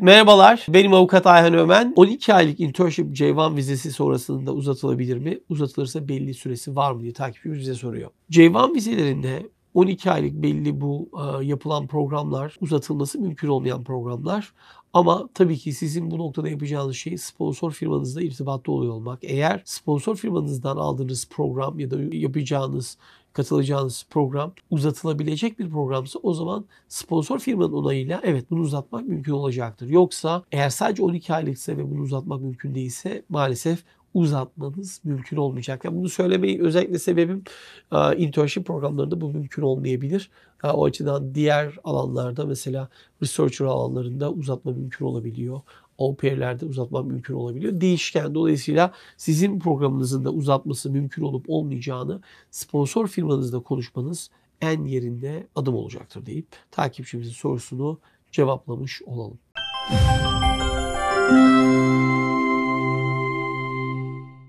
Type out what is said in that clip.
Merhabalar, benim avukat Ayhan Ömen. 12 aylık internship C1 vizesi sonrasında uzatılabilir mi? Uzatılırsa belli süresi var mı diye takipçimiz bize soruyor. C1 vizelerinde 12 aylık belli bu e, yapılan programlar, uzatılması mümkün olmayan programlar. Ama tabii ki sizin bu noktada yapacağınız şey sponsor firmanızla irtibatlı oluyor olmak. Eğer sponsor firmanızdan aldığınız program ya da yapacağınız katılacağınız program uzatılabilecek bir programsa o zaman sponsor firmanın onayıyla evet bunu uzatmak mümkün olacaktır. Yoksa eğer sadece 12 aylıksa ve bunu uzatmak mümkün değilse maalesef uzatmanız mümkün olmayacak. Yani bunu söylemeyi özellikle sebebim e, internship programlarında bu mümkün olmayabilir. E, o açıdan diğer alanlarda mesela researcher alanlarında uzatma mümkün olabiliyor. Au pair'lerde uzatma mümkün olabiliyor. Değişken dolayısıyla sizin programınızın da uzatması mümkün olup olmayacağını sponsor firmanızla konuşmanız en yerinde adım olacaktır deyip takipçimizin sorusunu cevaplamış olalım. Müzik